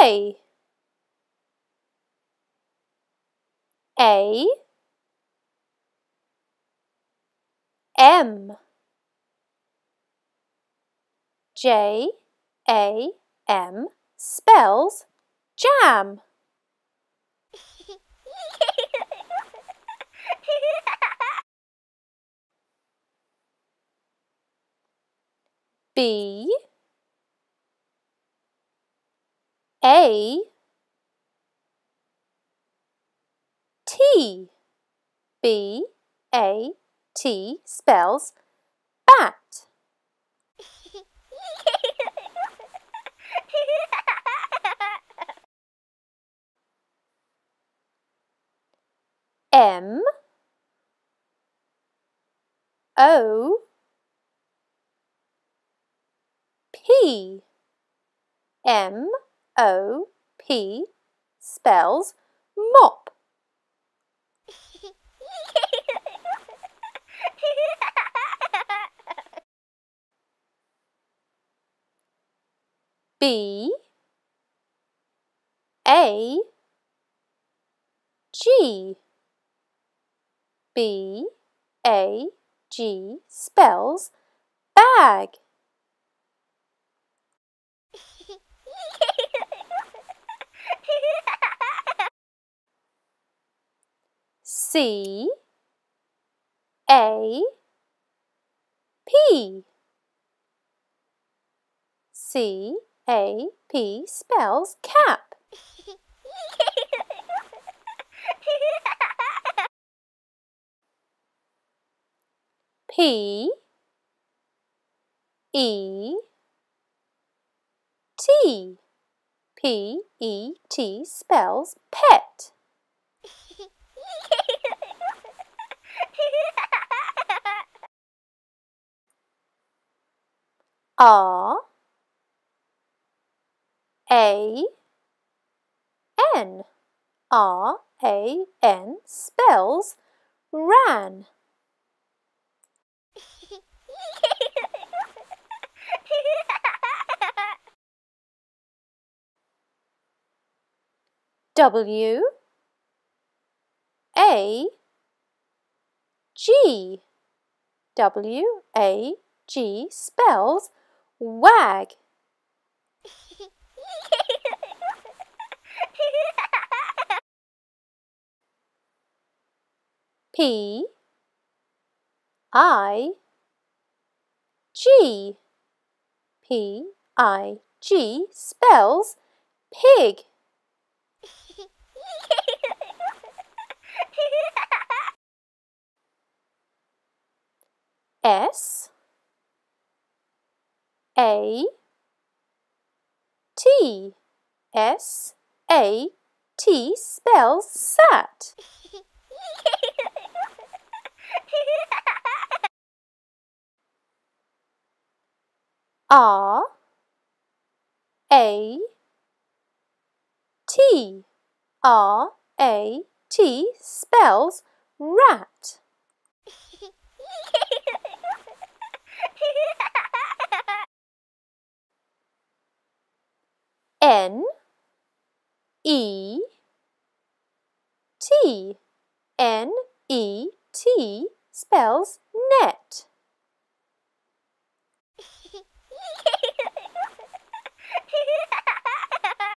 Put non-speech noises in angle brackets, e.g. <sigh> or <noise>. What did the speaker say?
A A M J A M spells jam. B A T B A T spells bat. M O P M O P spells mop. B A G B A G spells bag. C A P. C A P spells cap. P E T P E T spells pet. R A N. R A N spells ran. W A G W A G spells Wag! <laughs> P I G P I G spells pig. S a T S A T spells sat. <laughs> R A T R A T spells rat. N E T. N E T spells net.